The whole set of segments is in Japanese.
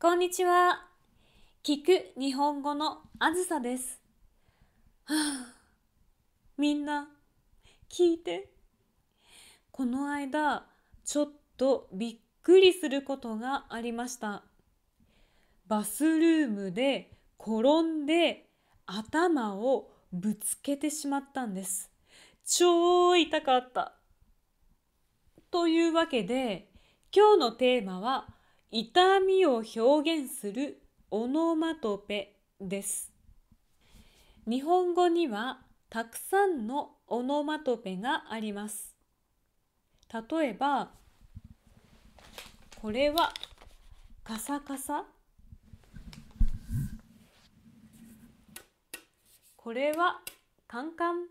こんにちは。聞く日本語のあずさです。はあ、みんな、聞いて。この間、ちょっとびっくりすることがありました。バスルームで転んで頭をぶつけてしまったんです。超痛かった。というわけで、今日のテーマは、痛みを表現するオノマトペです。日本語にはたくさんのオノマトペがあります。例えば、これはカサカサ。これはカンカン。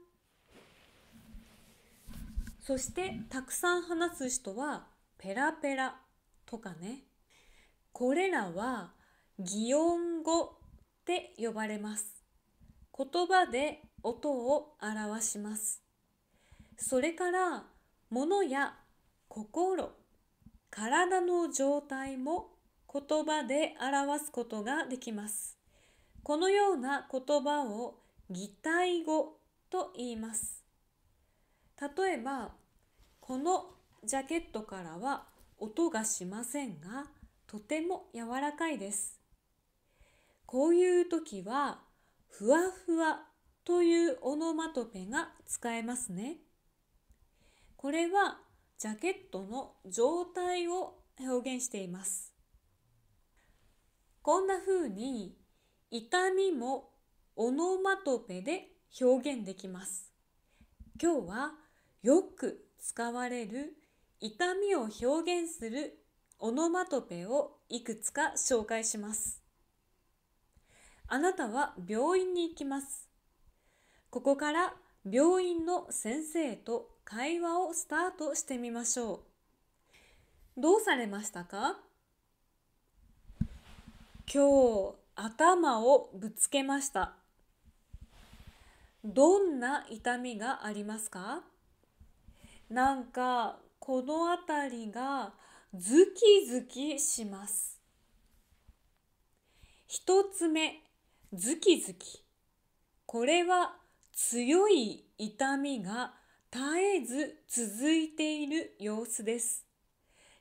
そしてたくさん話す人はペラペラとかね。これらは擬音語って呼ばれます。言葉で音を表します。それから物や心、体の状態も言葉で表すことができます。このような言葉を擬態語と言います。例えば、このジャケットからは音がしませんが、とても柔らかいです。こういう時は、ふわふわというオノマトペが使えますね。これはジャケットの状態を表現しています。こんな風に痛みもオノマトペで表現できます。今日はよく使われる痛みを表現するオノマトペをいくつか紹介します。あなたは病院に行きます。ここから病院の先生と会話をスタートしてみましょう。どうされましたか今日頭をぶつけました。どんな痛みがありますかなんかこの辺りがズキズキします。一つ目、ズキズキ。これは強い痛みが絶えず続いている様子です。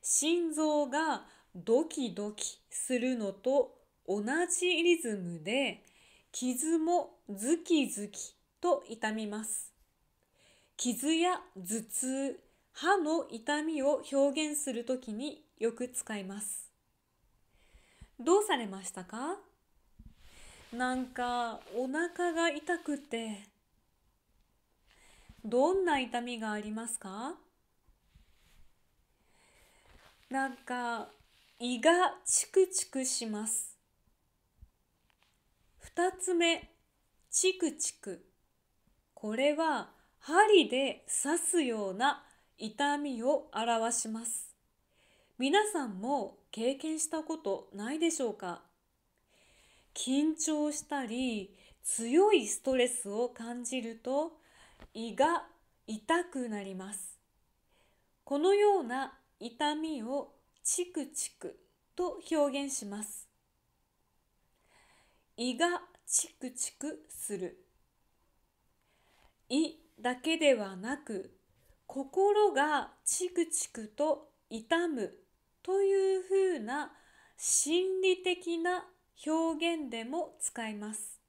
心臓がドキドキするのと同じリズムで傷もズキズキと痛みます。傷や頭痛歯の痛みを表現するときによく使います。どうされましたかなんかお腹が痛くてどんな痛みがありますかなんか胃がチクチクします。二つ目、チクチク。これは針で刺すような痛みを表します。皆さんも経験したことないでしょうか緊張したり強いストレスを感じると胃が痛くなります。このような痛みをチクチクと表現します。胃がチクチクする。胃だけではなく心がチクチクと痛むというふうな心理的な表現でも使います。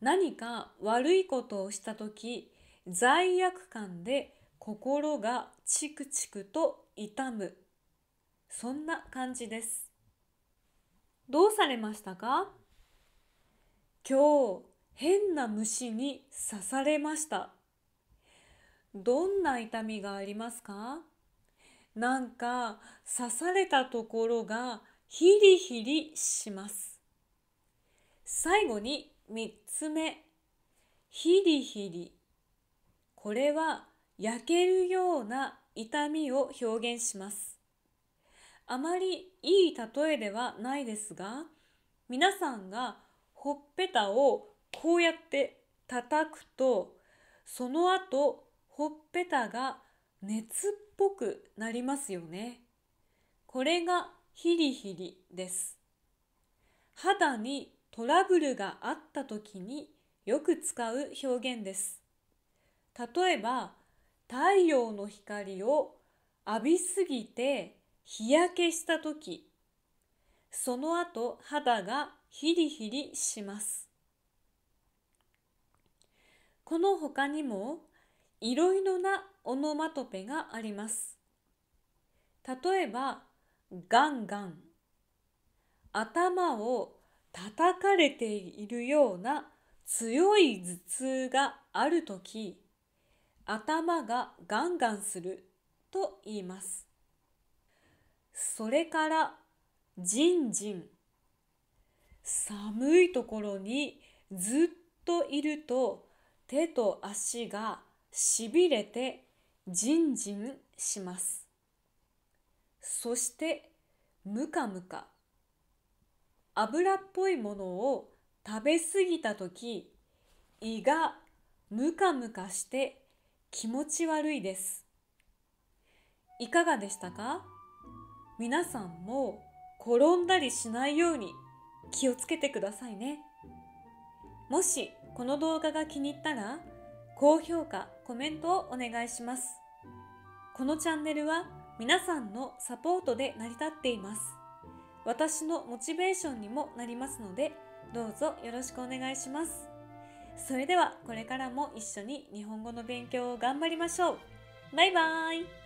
何か悪いことをした時罪悪感で心がチクチクと痛むそんな感じです。どうされましたか今日変な虫に刺されました。どんな痛みがありますかなんか刺されたところがヒリヒリします。最後に3つ目。ヒリヒリ。これは焼けるような痛みを表現します。あまりいい例えではないですが、皆さんがほっぺたをこうやって叩くとその後ほっぺたが熱っぽくなりますよね。これがヒリヒリです。肌にトラブルがあった時によく使う表現です。例えば太陽の光を浴びすぎて日焼けした時その後肌がヒリヒリします。この他にもいろいろなオノマトペがあります。例えば、ガンガン。頭を叩かれているような強い頭痛がある時頭がガンガンすると言います。それから、じんじん。寒いところにずっといると手と足がしびれてじんじんします。そしてムカムカ油っぽいものを食べ過ぎた時胃がムカムカして気持ち悪いです。いかがでしたか皆さんも転んだりしないように気をつけてくださいね。もしこの動画が気に入ったら、高評価、コメントをお願いします。このチャンネルは皆さんのサポートで成り立っています。私のモチベーションにもなりますので、どうぞよろしくお願いします。それではこれからも一緒に日本語の勉強を頑張りましょう。バイバーイ